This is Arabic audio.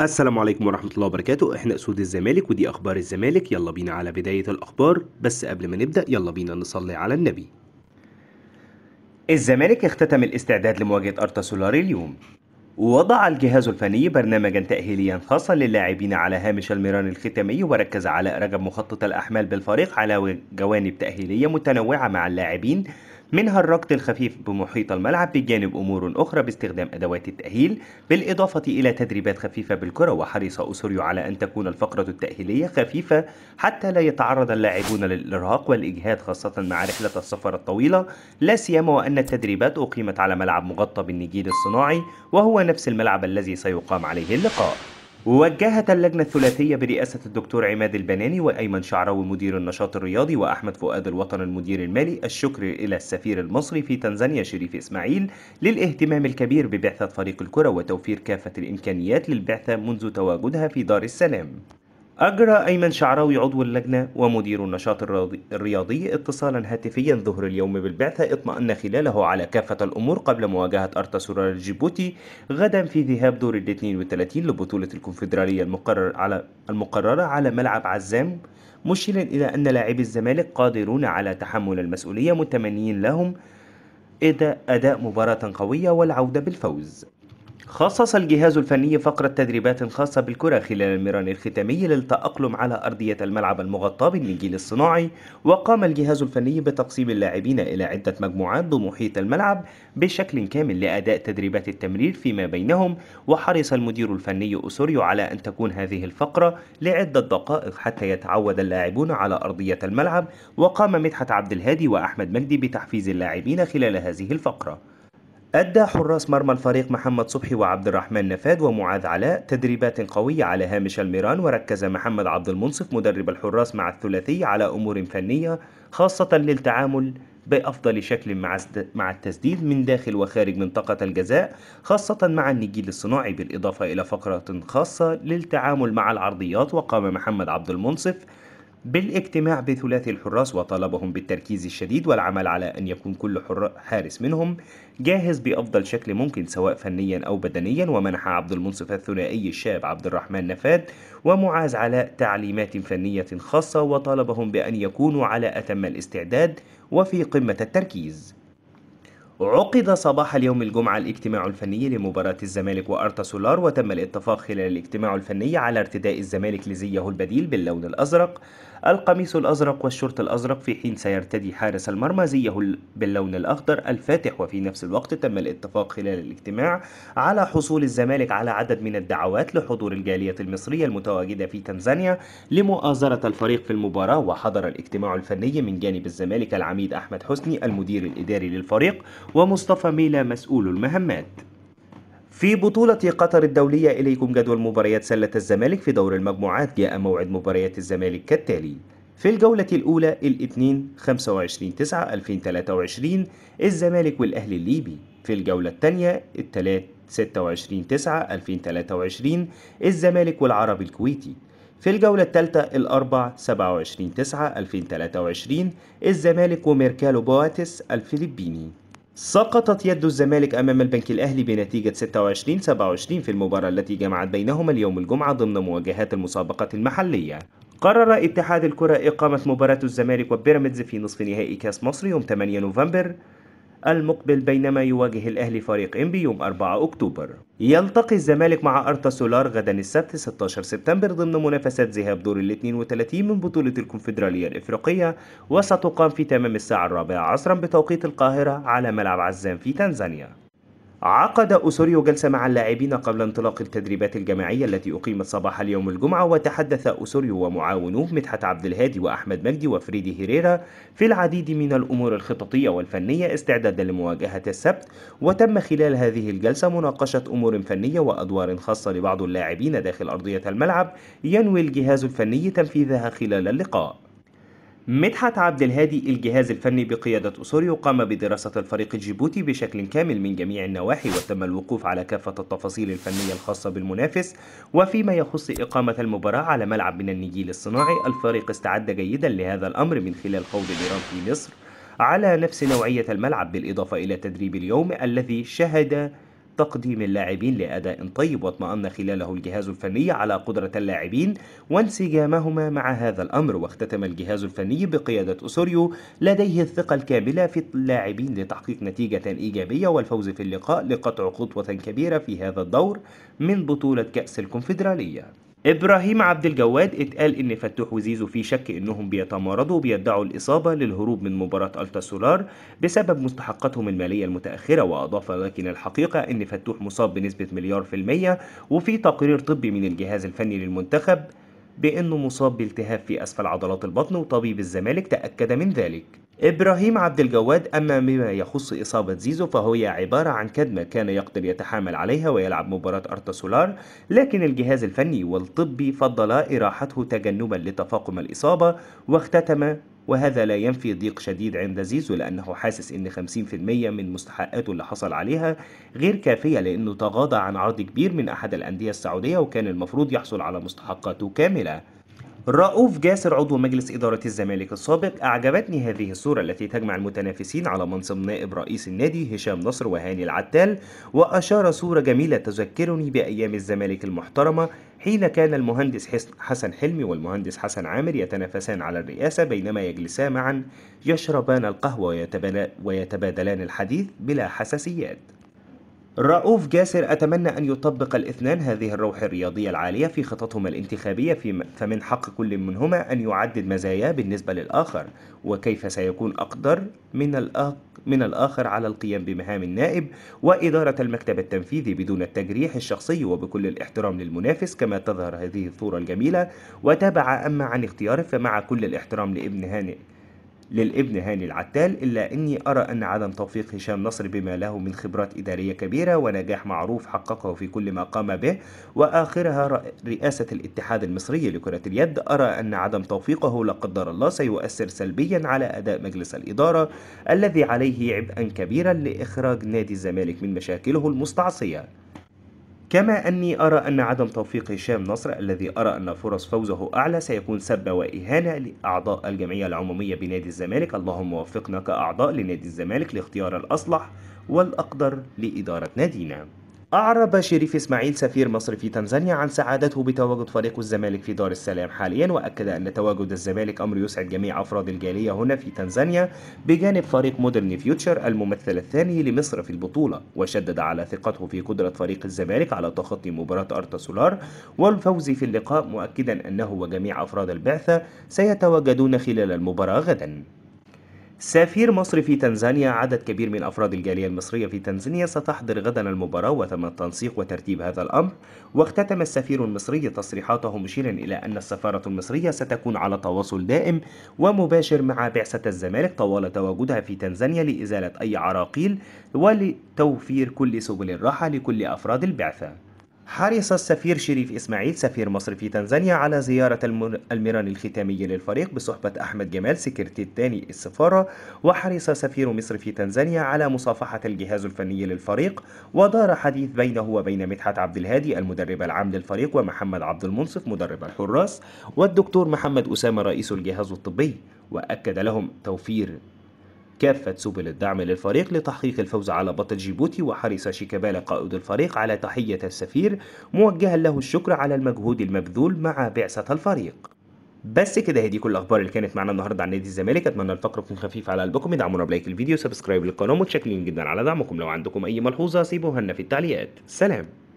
السلام عليكم ورحمة الله وبركاته احنا اسود الزمالك ودي اخبار الزمالك يلا بينا على بداية الاخبار بس قبل ما نبدأ يلا بينا نصلي على النبي الزمالك اختتم الاستعداد لمواجهة ارتا سولاري اليوم وضع الجهاز الفني برنامجا تأهيليا خاصا للاعبين على هامش الميران الختامي وركز على رجب مخطط الأحمال بالفريق على جوانب تأهيلية متنوعة مع اللاعبين منها الركض الخفيف بمحيط الملعب بجانب أمور أخرى باستخدام أدوات التأهيل بالإضافة إلى تدريبات خفيفة بالكرة وحرص أسوريو على أن تكون الفقرة التأهيلية خفيفة حتى لا يتعرض اللاعبون للإرهاق والإجهاد خاصة مع رحلة السفر الطويلة لا سيما وأن التدريبات أقيمت على ملعب مغطى بالنجيل الصناعي وهو نفس الملعب الذي سيقام عليه اللقاء وجهت اللجنة الثلاثية برئاسة الدكتور عماد البناني وأيمن شعراوي مدير النشاط الرياضي وأحمد فؤاد الوطن المدير المالي الشكر إلى السفير المصري في تنزانيا شريف إسماعيل للاهتمام الكبير ببعثة فريق الكرة وتوفير كافة الإمكانيات للبعثة منذ تواجدها في دار السلام أجرى أيمن شعراوي عضو اللجنة ومدير النشاط الرياضي اتصالا هاتفيا ظهر اليوم بالبعثة اطمأن خلاله على كافة الأمور قبل مواجهة أرتا سورار الجيبوتي غدا في ذهاب دور ال 32 لبطولة الكونفدرالية المقرر على المقررة على ملعب عزام مشيرا إلى أن لاعبي الزمالك قادرون على تحمل المسؤولية متمنيين لهم أداء مباراة قوية والعودة بالفوز خصص الجهاز الفني فقرة تدريبات خاصة بالكرة خلال المران الختامي للتأقلم على أرضية الملعب المغطاة بالنجيل الصناعي وقام الجهاز الفني بتقسيم اللاعبين إلى عدة مجموعات بمحيط الملعب بشكل كامل لأداء تدريبات التمرير فيما بينهم وحرص المدير الفني أسوريو على أن تكون هذه الفقرة لعدة دقائق حتى يتعود اللاعبون على أرضية الملعب وقام مدحت عبد الهادي وأحمد مجدي بتحفيز اللاعبين خلال هذه الفقرة أدى حراس مرمى الفريق محمد صبحي وعبد الرحمن نفاد ومعاذ علاء تدريبات قوية على هامش الميران وركز محمد عبد المنصف مدرب الحراس مع الثلاثي على أمور فنية خاصة للتعامل بأفضل شكل مع مع التسديد من داخل وخارج منطقة الجزاء خاصة مع النجيل الصناعي بالإضافة إلى فقرة خاصة للتعامل مع العرضيات وقام محمد عبد المنصف بالاجتماع بثلاثي الحراس وطالبهم بالتركيز الشديد والعمل على أن يكون كل حارس منهم جاهز بأفضل شكل ممكن سواء فنيا أو بدنيا ومنح عبد المنصف الثنائي الشاب عبد الرحمن نفاد ومعاذ علاء تعليمات فنية خاصة وطالبهم بأن يكونوا على أتم الاستعداد وفي قمة التركيز عقد صباح اليوم الجمعة الاجتماع الفني لمباراة الزمالك وأرتا سولار وتم الاتفاق خلال الاجتماع الفني على ارتداء الزمالك لزيه البديل باللون الأزرق القميص الأزرق والشورت الأزرق في حين سيرتدي حارس المرمى زيه باللون الأخضر الفاتح وفي نفس الوقت تم الاتفاق خلال الاجتماع على حصول الزمالك على عدد من الدعوات لحضور الجالية المصرية المتواجدة في تنزانيا لمؤازرة الفريق في المباراة وحضر الاجتماع الفني من جانب الزمالك العميد أحمد حسني المدير الإداري للفريق ومصطفى ميلا مسؤول المهمات في بطولة قطر الدولية إليكم جدول مباريات سلة الزمالك في دور المجموعات جاء موعد مباريات الزمالك كالتالي في الجولة الأولى الاثنين 25 9 2023 الزمالك والأهلي الليبي في الجولة الثانية الثلاث 26 9 2023 الزمالك والعرب الكويتي في الجولة الثالثة الأربع 27 9 2023 الزمالك وميركالو بواتس الفلبيني سقطت يد الزمالك أمام البنك الأهلي بنتيجة 26-27 في المباراة التي جمعت بينهما اليوم الجمعة ضمن مواجهات المسابقة المحلية قرر اتحاد الكرة إقامة مباراة الزمالك وبيراميدز في نصف نهائي كاس مصر يوم 8 نوفمبر المقبل بينما يواجه الأهلي فريق إنبي يوم 4 أكتوبر يلتقي الزمالك مع أرتا سولار غدا السبت 16 سبتمبر ضمن منافسات ذهاب دور ال 32 من بطولة الكونفدرالية الإفريقية وستقام في تمام الساعة الرابعة عصرا بتوقيت القاهرة على ملعب عزام في تنزانيا عقد أوسوريو جلسة مع اللاعبين قبل انطلاق التدريبات الجماعية التي أقيمت صباح اليوم الجمعة وتحدث أوسوريو ومعاونوه مدحت عبد الهادي وأحمد مجدي وفريدي هيريرا في العديد من الأمور الخططية والفنية استعدادا لمواجهة السبت وتم خلال هذه الجلسة مناقشة أمور فنية وأدوار خاصة لبعض اللاعبين داخل أرضية الملعب ينوي الجهاز الفني تنفيذها خلال اللقاء مدحت عبد الهادي الجهاز الفني بقيادة أسوريو قام بدراسة الفريق الجيبوتي بشكل كامل من جميع النواحي وتم الوقوف على كافة التفاصيل الفنية الخاصة بالمنافس وفيما يخص إقامة المباراة على ملعب من النجيل الصناعي الفريق استعد جيدا لهذا الأمر من خلال خوض الإيران في مصر على نفس نوعية الملعب بالإضافة إلى تدريب اليوم الذي شهد تقديم اللاعبين لأداء طيب واطمأن خلاله الجهاز الفني على قدرة اللاعبين وانسجامهما مع هذا الأمر واختتم الجهاز الفني بقيادة أسوريو لديه الثقة الكاملة في اللاعبين لتحقيق نتيجة إيجابية والفوز في اللقاء لقطع خطوة كبيرة في هذا الدور من بطولة كأس الكونفدرالية إبراهيم عبد الجواد اتقال إن فتوح وزيزو في شك إنهم بيتمارضوا وبيدعوا الإصابة للهروب من مباراة التا سولار بسبب مستحقاتهم المالية المتأخرة وأضاف لكن الحقيقة إن فتوح مصاب بنسبة مليار في المية وفي تقرير طبي من الجهاز الفني للمنتخب بأنه مصاب بالتهاب في أسفل عضلات البطن وطبيب الزمالك تأكد من ذلك إبراهيم عبد الجواد أما بما يخص إصابة زيزو فهي عبارة عن كدمة كان يقدر يتحامل عليها ويلعب مباراة أرتا سولار لكن الجهاز الفني والطبي فضل إراحته تجنبا لتفاقم الإصابة واختتم وهذا لا ينفي ضيق شديد عند زيزو لأنه حاسس إن 50% من مستحقاته اللي حصل عليها غير كافية لأنه تغاضى عن عرض كبير من أحد الأندية السعودية وكان المفروض يحصل على مستحقاته كاملة رؤوف جاسر عضو مجلس إدارة الزمالك السابق أعجبتني هذه الصورة التي تجمع المتنافسين على منصب نائب رئيس النادي هشام نصر وهاني العتال وأشار صورة جميلة تذكرني بأيام الزمالك المحترمة حين كان المهندس حسن حلمي والمهندس حسن عامر يتنافسان على الرئاسة بينما يجلسا معا يشربان القهوة ويتبادلان الحديث بلا حساسيات رؤوف جاسر أتمنى أن يطبق الاثنان هذه الروح الرياضية العالية في خططهما الانتخابية في فمن حق كل منهما أن يعدد مزاياه بالنسبة للآخر وكيف سيكون أقدر من الأق... من الآخر على القيام بمهام النائب وإدارة المكتب التنفيذي بدون التجريح الشخصي وبكل الاحترام للمنافس كما تظهر هذه الصورة الجميلة وتابع أما عن اختياره فمع كل الاحترام لابن هاني للابن هاني العتال إلا أني أرى أن عدم توفيق هشام نصر بما له من خبرات إدارية كبيرة ونجاح معروف حققه في كل ما قام به وآخرها رئاسة الاتحاد المصري لكرة اليد أرى أن عدم توفيقه لا قدر الله سيؤثر سلبيا على أداء مجلس الإدارة الذي عليه عبئا كبيرا لإخراج نادي الزمالك من مشاكله المستعصية كما أني أرى أن عدم توفيق هشام نصر الذي أرى أن فرص فوزه أعلى سيكون سب وإهانة لأعضاء الجمعية العمومية بنادي الزمالك اللهم وفقنا كأعضاء لنادي الزمالك لاختيار الأصلح والأقدر لإدارة نادينا أعرب شريف إسماعيل سفير مصر في تنزانيا عن سعادته بتواجد فريق الزمالك في دار السلام حاليا وأكد أن تواجد الزمالك أمر يسعد جميع أفراد الجالية هنا في تنزانيا بجانب فريق مودرن فيوتشر الممثل الثاني لمصر في البطولة وشدد على ثقته في قدرة فريق الزمالك على تخطي مباراة أرتا سولار والفوز في اللقاء مؤكدا أنه وجميع أفراد البعثة سيتواجدون خلال المباراة غدا سفير مصر في تنزانيا عدد كبير من أفراد الجالية المصرية في تنزانيا ستحضر غدا المباراة وتم التنسيق وترتيب هذا الأمر واختتم السفير المصري تصريحاته مشيرا إلى أن السفارة المصرية ستكون على تواصل دائم ومباشر مع بعثة الزمالك طوال تواجدها في تنزانيا لإزالة أي عراقيل ولتوفير كل سبل الراحة لكل أفراد البعثة حرص السفير شريف إسماعيل سفير مصر في تنزانيا على زيارة الميران الختامي للفريق بصحبة أحمد جمال سكرتير تاني السفارة وحرص سفير مصر في تنزانيا على مصافحة الجهاز الفني للفريق ودار حديث بينه وبين مدحت عبد الهادي المدرب العام للفريق ومحمد عبد المنصف مدرب الحراس والدكتور محمد أسامة رئيس الجهاز الطبي وأكد لهم توفير كافة سبل الدعم للفريق لتحقيق الفوز على بطل جيبوتي وحرص شيكابالا قائد الفريق على تحية السفير موجها له الشكر على المجهود المبذول مع بعثة الفريق بس كده هي دي كل الاخبار اللي كانت معانا النهارده عن نادي الزمالك اتمنى الفقره تكون خفيفه على قلبكم ادعمونا بلايك الفيديو سبسكرايب للقناه متشكرين جدا على دعمكم لو عندكم اي ملحوظه سيبوها لنا في التعليقات سلام